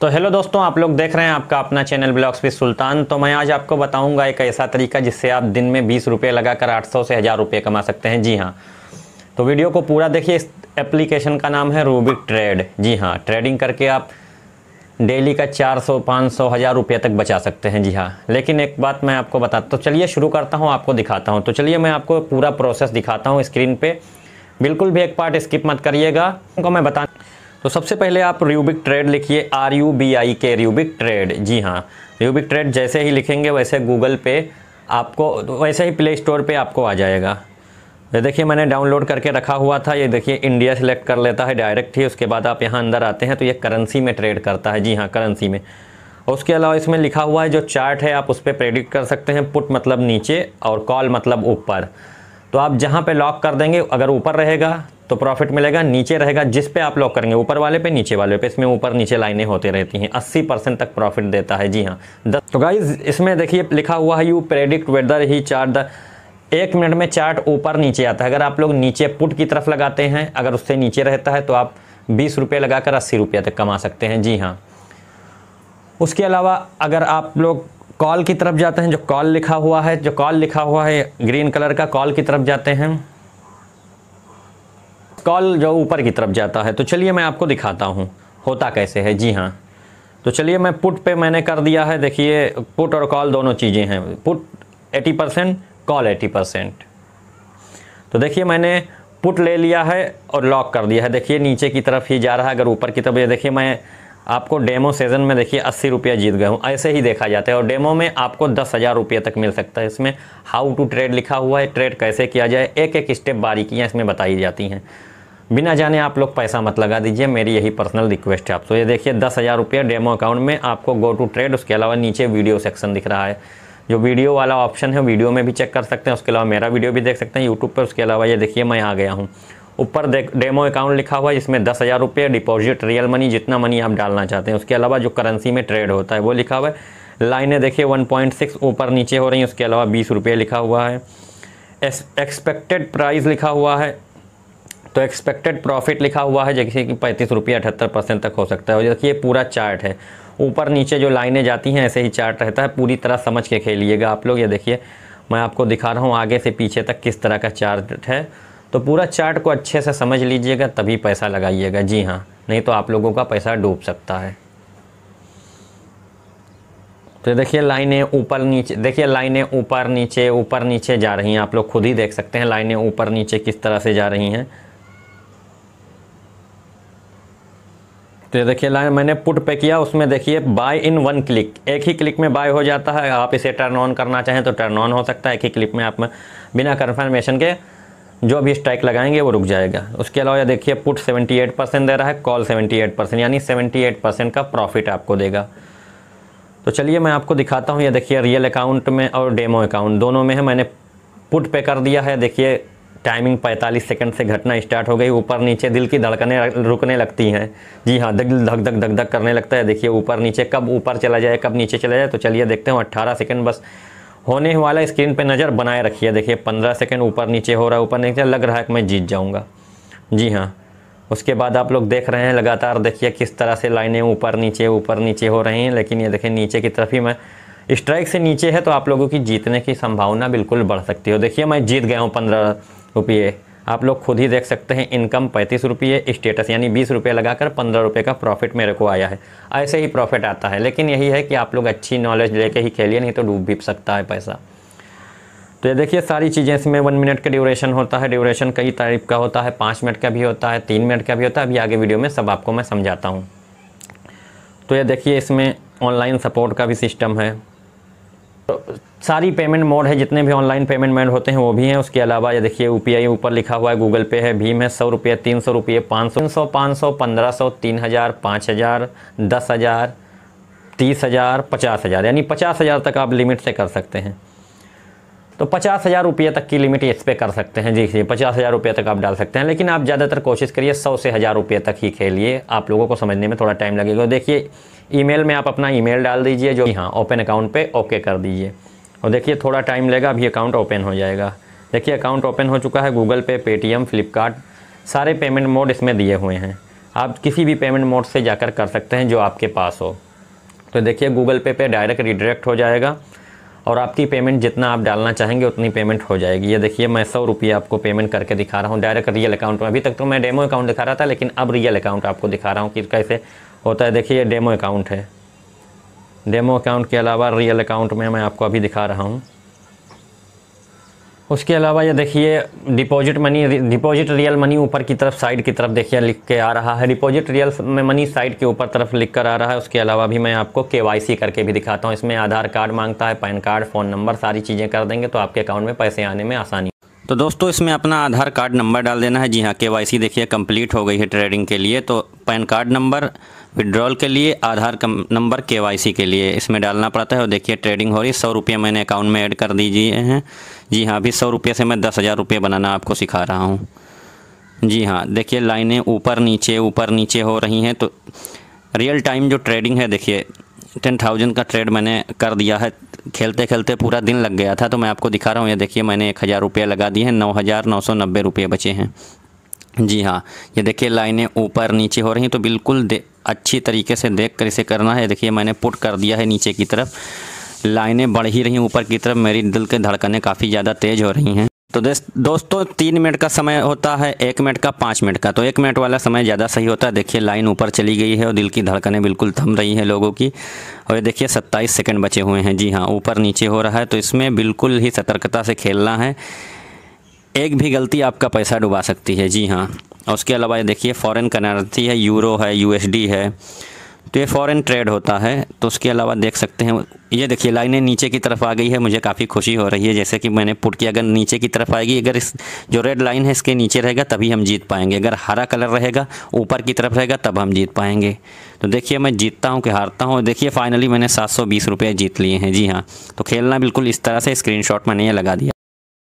तो हेलो दोस्तों आप लोग देख रहे हैं आपका अपना चैनल ब्लॉग्स विद सुल्तान तो मैं आज आपको बताऊंगा एक ऐसा तरीका जिससे आप दिन में बीस रुपये लगाकर आठ सौ से हज़ार रुपये कमा सकते हैं जी हाँ तो वीडियो को पूरा देखिए इस एप्लीकेशन का नाम है रूबिक ट्रेड जी हाँ ट्रेडिंग करके आप डेली का चार सौ पाँच सौ हज़ार रुपये तक बचा सकते हैं जी हाँ लेकिन एक बात मैं आपको बता तो चलिए शुरू करता हूँ आपको दिखाता हूँ तो चलिए मैं आपको पूरा प्रोसेस दिखाता हूँ स्क्रीन पर बिल्कुल भी एक पार्ट स्किप मत करिएगा उनको मैं बता तो सबसे पहले आप रूबिक ट्रेड लिखिए R U B I K Rubik trade जी हाँ रूबिक ट्रेड जैसे ही लिखेंगे वैसे गूगल पे आपको तो वैसे ही प्ले स्टोर पर आपको आ जाएगा ये देखिए मैंने डाउनलोड करके रखा हुआ था ये देखिए इंडिया सेलेक्ट कर लेता है डायरेक्ट ही उसके बाद आप यहाँ अंदर आते हैं तो ये करेंसी में ट्रेड करता है जी हाँ करेंसी में उसके अलावा इसमें लिखा हुआ है जो चार्ट है आप उस पर प्रेडिक्ट कर सकते हैं पुट मतलब नीचे और कॉल मतलब ऊपर तो आप जहाँ पे लॉक कर देंगे अगर ऊपर रहेगा तो प्रॉफिट मिलेगा नीचे रहेगा जिस पे आप लॉक करेंगे ऊपर वाले पे नीचे वाले पे इसमें ऊपर नीचे लाइनें होते रहती हैं 80 परसेंट तक प्रॉफिट देता है जी हाँ दस तो गाइज इसमें देखिए लिखा हुआ है यू प्रेडिक्ट वेदर ही चार्ट द एक मिनट में चार्ट ऊपर नीचे आता है अगर आप लोग नीचे पुट की तरफ लगाते हैं अगर उससे नीचे रहता है तो आप बीस रुपये लगाकर अस्सी रुपये तक कमा सकते हैं जी हाँ उसके अलावा अगर आप लोग कॉल की तरफ जाते हैं जो कॉल लिखा हुआ है जो कॉल लिखा हुआ है ग्रीन कलर का कॉल की तरफ जाते हैं कॉल जो ऊपर की तरफ जाता है तो चलिए मैं आपको दिखाता हूँ होता कैसे है जी हाँ तो चलिए मैं पुट पे मैंने कर दिया है देखिए पुट और कॉल दोनों चीज़ें हैं पुट 80 परसेंट कॉल 80 परसेंट तो देखिए मैंने पुट ले लिया है और लॉक कर दिया है देखिए नीचे की तरफ ही जा रहा है अगर ऊपर की तरफ ये देखिए मैं आपको डेमो सीजन में देखिए अस्सी रुपया जीत गए हूँ ऐसे ही देखा जाता है और डेमो में आपको दस हज़ार रुपये तक मिल सकता है इसमें हाउ टू ट्रेड लिखा हुआ है ट्रेड कैसे किया जाए एक एक स्टेप बारीकियाँ इसमें बताई जाती हैं बिना जाने आप लोग पैसा मत लगा दीजिए मेरी यही पर्सनल रिक्वेस्ट है आप तो ये देखिए दस हज़ार रुपये डेमो अकाउंट में आपको गो टू ट्रेड उसके अलावा नीचे वीडियो सेक्शन दिख रहा है जो वीडियो वाला ऑप्शन है वीडियो में भी चेक कर सकते हैं उसके अलावा मेरा वीडियो भी देख सकते हैं यूट्यूब पर उसके अलावा ये देखिए मैं आ गया हूँ ऊपर डेमो अकाउंट लिखा हुआ है जिसमें दस हज़ार रुपये डिपॉजिट रियल मनी जितना मनी आप डालना चाहते हैं उसके अलावा जो करेंसी में ट्रेड होता है वो लिखा हुआ है लाइनें देखिए 1.6 ऊपर नीचे हो रही हैं उसके अलावा बीस रुपये लिखा हुआ है एक्सपेक्टेड प्राइस लिखा हुआ है तो एक्सपेक्टेड प्रॉफिट लिखा हुआ है जैसे कि पैंतीस रुपये अठहत्तर परसेंट तक हो सकता है और देखिए पूरा चार्ट है ऊपर नीचे जो लाइनें जाती हैं ऐसे ही चार्ट रहता है पूरी तरह समझ के खेलिएगा आप लोग ये देखिए मैं आपको दिखा रहा हूँ आगे से पीछे तक किस तरह का चार्ट है तो पूरा चार्ट को अच्छे से समझ लीजिएगा तभी पैसा लगाइएगा जी हाँ नहीं तो आप लोगों का पैसा डूब सकता है तो देखिए लाइनें ऊपर नीचे देखिए लाइनें ऊपर नीचे ऊपर नीचे जा रही हैं आप लोग खुद ही देख सकते हैं लाइनें ऊपर नीचे किस तरह से जा रही हैं तो ये देखिए लाइन मैंने पुट पे किया उसमें देखिए बाय इन वन क्लिक एक ही क्लिक में बाय हो जाता है आप इसे टर्न ऑन करना चाहें तो टर्न ऑन हो सकता है एक ही क्लिक में आप बिना कन्फर्मेशन के जो भी स्ट्राइक लगाएंगे वो रुक जाएगा उसके अलावा देखिए पुट 78 परसेंट दे रहा है कॉल 78 परसेंट यानी 78 परसेंट का प्रॉफिट आपको देगा तो चलिए मैं आपको दिखाता हूँ ये देखिए रियल अकाउंट में और डेमो अकाउंट दोनों में है मैंने पुट पे कर दिया है देखिए टाइमिंग 45 सेकंड से घटना स्टार्ट हो गई ऊपर नीचे दिल की धड़कने रुकने लगती हैं जी हाँ धक धक धक धक धक करने लगता है देखिए ऊपर नीचे कब ऊपर चला जाए कब नीचे चला जाए तो चलिए देखते हैं अट्ठारह सेकेंड बस होने वाला स्क्रीन पर नज़र बनाए रखिए देखिए पंद्रह सेकेंड ऊपर नीचे हो रहा है ऊपर नीचे लग रहा है कि मैं जीत जाऊँगा जी हाँ उसके बाद आप लोग देख रहे हैं लगातार देखिए किस तरह से लाइनें ऊपर नीचे ऊपर नीचे हो रही हैं लेकिन ये देखें नीचे की तरफ ही मैं स्ट्राइक से नीचे है तो आप लोगों की जीतने की संभावना बिल्कुल बढ़ सकती हो देखिए मैं जीत गया हूँ पंद्रह रुपये आप लोग खुद ही देख सकते हैं इनकम पैंतीस रुपये स्टेटस यानी बीस रुपये लगाकर पंद्रह रुपये का प्रॉफिट मेरे को आया है ऐसे ही प्रॉफिट आता है लेकिन यही है कि आप लोग अच्छी नॉलेज लेके ही खेलिए नहीं तो डूब भी सकता है पैसा तो ये देखिए सारी चीज़ें इसमें वन मिनट का ड्यूरेशन होता है ड्यूरेशन कई टाइप का होता है पाँच मिनट का भी होता है तीन मिनट का भी होता है अभी आगे वीडियो में सब आपको मैं समझाता हूँ तो ये देखिए इसमें ऑनलाइन सपोर्ट का भी सिस्टम है तो सारी पेमेंट मोड है जितने भी ऑनलाइन पेमेंट मोड होते हैं वो भी हैं उसके अलावा ये देखिए यू ऊपर लिखा हुआ है गूगल पे है भीम है सौ रुपये तीन सौ रुपये पाँच सौ सौ पाँच सौ पंद्रह सौ तीन हज़ार पाँच हज़ार दस हज़ार तीस हज़ार पचास हज़ार यानी पचास हज़ार तक आप लिमिट से कर सकते हैं तो पचास हज़ार रुपये तक की लिमिट इस पर कर सकते हैं देखिए पचास हज़ार रुपये तक आप डाल सकते हैं लेकिन आप ज़्यादातर कोशिश करिए सौ से हज़ार रुपये तक ही खेलिए आप लोगों को समझने में थोड़ा टाइम लगेगा देखिए ईमेल में आप अपना ईमेल डाल दीजिए जो हाँ ओपन अकाउंट पे ओके कर दीजिए और देखिए थोड़ा टाइम लेगा अभी अकाउंट ओपन हो जाएगा देखिए अकाउंट ओपन हो चुका है गूगल पे पेटीएम फ्लिपकार्ट सारे पेमेंट मोड इसमें दिए हुए हैं आप किसी भी पेमेंट मोड से जाकर कर सकते हैं जो आपके पास हो तो देखिए गूगल पे पे डायरेक्ट रिडायरेक्ट हो जाएगा और आपकी पेमेंट जितना आप डालना चाहेंगे उतनी पेमेंट हो जाएगी ये देखिए मैं सौ रुपये आपको पेमेंट करके दिखा रहा हूँ डायरेक्ट रियल अकाउंट में अभी तक तो मैं डेमो अकाउंट दिखा रहा था लेकिन अब रियल अकाउंट आपको दिखा रहा हूँ कि कैसे होता है देखिए ये डेमो अकाउंट है डेमो अकाउंट के अलावा रियल अकाउंट में मैं आपको अभी दिखा रहा हूँ उसके अलावा ये देखिए deposit money deposit real money ऊपर की तरफ साइड की तरफ देखिए लिख के आ रहा है डिपॉजिट रियल मनी साइड के ऊपर तरफ लिख कर आ रहा है उसके अलावा भी मैं आपको के करके भी दिखाता हूँ इसमें आधार कार्ड मांगता है पैन कार्ड फ़ोन नंबर सारी चीज़ें कर देंगे तो आपके अकाउंट में पैसे आने में आसानी तो दोस्तों इसमें अपना आधार कार्ड नंबर डाल देना है जी हाँ के देखिए कम्प्लीट हो गई है ट्रेडिंग के लिए तो पैन कार्ड नंबर विड्रॉल के लिए आधार नंबर के के लिए इसमें डालना पड़ता है और देखिए ट्रेडिंग हो रही है सौ रुपये मैंने अकाउंट में ऐड कर दीजिए हैं जी हाँ अभी सौ रुपये से मैं दस हज़ार रुपये बनाना आपको सिखा रहा हूँ जी हाँ देखिए लाइनें ऊपर नीचे ऊपर नीचे हो रही हैं तो रियल टाइम जो ट्रेडिंग है देखिए टेन थाउजेंड का ट्रेड मैंने कर दिया है खेलते खेलते पूरा दिन लग गया था तो मैं आपको दिखा रहा हूँ ये देखिए मैंने एक हज़ार रुपये लगा दिए हैं नौ हज़ार नौ सौ नब्बे रुपये बचे हैं जी हाँ ये देखिए लाइनें ऊपर नीचे हो रही हैं तो बिल्कुल अच्छी तरीके से देख कर इसे करना है देखिए मैंने पुट कर दिया है नीचे की तरफ लाइनें बढ़ ही रही ऊपर की तरफ मेरी दिल के धड़कने काफ़ी ज़्यादा तेज़ हो रही हैं तो दोस्तों तीन मिनट का समय होता है एक मिनट का पाँच मिनट का तो एक मिनट वाला समय ज़्यादा सही होता है देखिए लाइन ऊपर चली गई है और दिल की धड़कने बिल्कुल थम रही हैं लोगों की और ये देखिए सत्ताईस सेकेंड बचे हुए हैं जी हाँ ऊपर नीचे हो रहा है तो इसमें बिल्कुल ही सतर्कता से खेलना है एक भी गलती आपका पैसा डुबा सकती है जी हाँ और उसके अलावा ये देखिए फ़ॉरेन करेंसी है यूरो है यूएसडी है तो ये फ़ॉरेन ट्रेड होता है तो उसके अलावा देख सकते हैं ये देखिए लाइनें नीचे की तरफ आ गई है मुझे काफ़ी खुशी हो रही है जैसे कि मैंने पुट किया अगर नीचे की तरफ आएगी अगर इस जो रेड लाइन है इसके नीचे रहेगा तभी हम जीत पाएंगे अगर हरा कलर रहेगा ऊपर की तरफ रहेगा तब हम जीत पाएंगे तो देखिए मैं जीतता हूँ कि हारता हूँ देखिए फ़ाइनली मैंने सात जीत लिए हैं जी हाँ तो खेलना बिल्कुल इस तरह से स्क्रीन मैंने ये लगा दिया